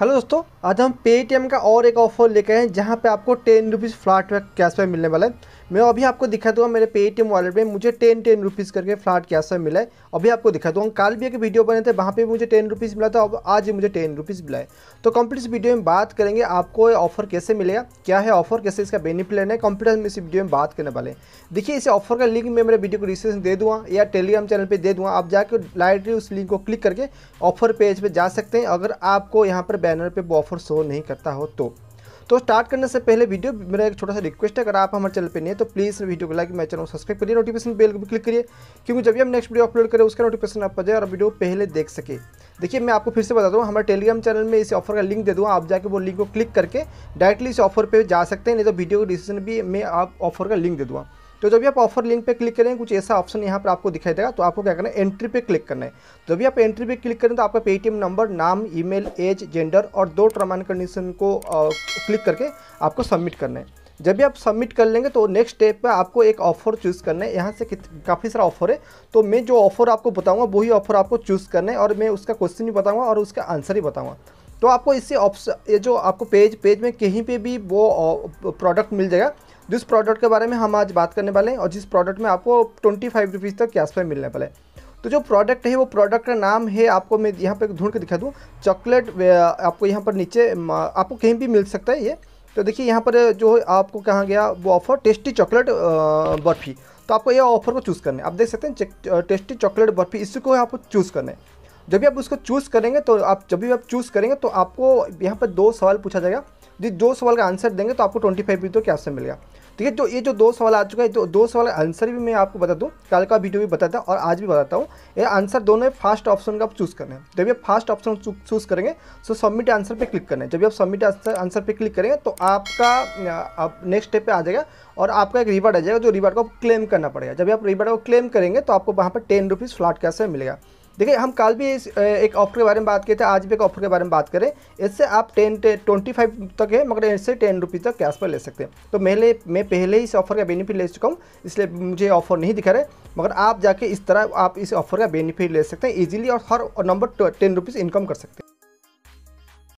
hello दोस्तों आज हम पेटीएम का और एक ऑफर लेके हैं जहाँ पे आपको टेन रुपीज़ फ्लैट कैशबैक मिलने वाला है मैं अभी आपको दिखा दूंगा मेरे पेटीएम वॉलेट में मुझे टेन टेन रुपीज़ करके फ्लाट कैश में मिला है अभी आपको दिखा दूंगा कल भी एक वीडियो बने थे वहाँ पे मुझे टेन रुपीज़ मिला था अब आज ही मुझे टेन रुपीज़ मिला है तो कंप्लीट इस वीडियो में बात करेंगे आपको ऑफर कैसे मिलेगा क्या है ऑफर कैसे इसका बेनिफिट लेना है कंप्लीट हम इस वीडियो में बात करने वाले देखिए इस ऑफर का लिंक मैं मेरे वीडियो को डिस्क्रिप्शन दे दूँगा या टेलीग्राम चैनल पर दे दूँगा आप जाकर डायरेक्टली उस लिंक को क्लिक करके ऑफर पेज पर जा सकते हैं अगर आपको यहाँ पर बैनर पर वो ऑफर शो नहीं करता हो तो तो स्टार्ट करने से पहले वीडियो मेरा एक छोटा सा रिक्वेस्ट है अगर आप हमारे चैनल पर नहीं है तो प्लीज़ वीडियो को लाइक मेरे चैनल को सब्सक्राइब करिए नोटिफिकेशन बेल को भी क्लिक करिए क्योंकि जब भी हम नेक्स्ट वीडियो अपलोड करें उसका नोटिफिकेशन आप जाए और वीडियो पहले देख सके देखिए मैं आपको फिर से बता दूँ हमारे टेलीग्राम चैनल में इस ऑफर का लिंक दे दूँगा आप जाके वो लिंक को क्लिक करके डायरेक्टली इस ऑफर पर जा सकते हैं नहीं तो वीडियो को डिस्क्रिप्शन भी मैं आप ऑफर का लिंक दे दूँगा तो जब भी आप ऑफर लिंक पे क्लिक करें कुछ ऐसा ऑप्शन यहाँ पर आपको दिखाई देगा तो आपको क्या करना है एंट्री पे क्लिक करना है जब भी आप एंट्री पे क्लिक करें तो आपका पेटीएम नंबर नाम ईमेल एज जेंडर और दो ट्रमान कंडीशन को क्लिक करके आपको सबमिट करना है जब भी आप सबमिट कर लेंगे तो नेक्स्ट स्टेप पे आपको एक ऑफर चूज़ करना है यहाँ से काफ़ी सारा ऑफर है तो मैं जो ऑफर आपको बताऊँगा वही ऑफर आपको चूज़ करना है और मैं उसका क्वेश्चन भी बताऊँगा और उसका आंसर भी बताऊँगा तो आपको इससे ऑप्शन ये जो आपको पेज पेज में कहीं पे भी वो प्रोडक्ट मिल जाएगा जिस प्रोडक्ट के बारे में हम आज बात करने वाले हैं और जिस प्रोडक्ट में आपको ट्वेंटी फाइव रुपीज़ तक कैशबैक मिलने वाला है तो जो प्रोडक्ट है वो प्रोडक्ट का नाम है आपको मैं यहाँ पर ढूंढ के दिखा दूँ चॉकलेट आपको यहाँ पर नीचे आपको कहीं भी मिल सकता है ये तो देखिए यहाँ पर जो आपको कहा गया वो ऑफ़र टेस्टी चॉकलेट बर्फ़ी तो आपको यह ऑफ़र को चूज़ करना है आप देख सकते हैं टेस्टी चॉकलेट बर्फ़ी इसी को आपको चूज़ करना है जब भी आप उसको चूज़ करेंगे तो आप जब भी आप चूज़ करेंगे तो आपको यहाँ पर दो सवाल पूछा जाएगा जिस दो सवाल का आंसर देंगे तो आपको ट्वेंटी फाइव रुपये तो क्या मिलेगा ठीक है तो ये जो दो सवाल आ चुका है तो दो सवाल आंसर भी मैं आपको बता दूँ कल का वीडियो भी बताता और आज भी बताता हूँ ये आंसर दोनों फास्ट ऑप्शन का आप चूज़ करना है जब आप फास्ट ऑप्शन चूज करेंगे तो सबमिट आंसर पर क्लिक करना है जब आप सबमिट आंसर पर क्लिक करेंगे तो आपका आप नेक्स्ट स्टेप पर आ जाएगा और आपका एक रिवार्ड आ जाएगा जो रिवार्ड को क्लेम करना पड़ेगा जब आप रिवार्ड को क्लेम करेंगे तो आपको वहाँ पर टेन रुपीज़ फ्लाट कैसे मिलेगा देखिए हम कल भी इस एक ऑफर के बारे में बात किए थे आज भी एक ऑफर के बारे में बात करें इससे आप टेन ट्वेंटी फाइव तक है मगर इससे टेन रुपीज़ तक कैश पर ले सकते हैं तो मेरे मैं पहले ही इस ऑफर का बेनिफिट ले चुका हूँ इसलिए मुझे ऑफर नहीं दिखा रहा है मगर आप जाके इस तरह आप इस ऑफर का बेनिफिट ले सकते हैं ईजिली और हर नंबर टेन रुपीज़ इनकम कर सकते हैं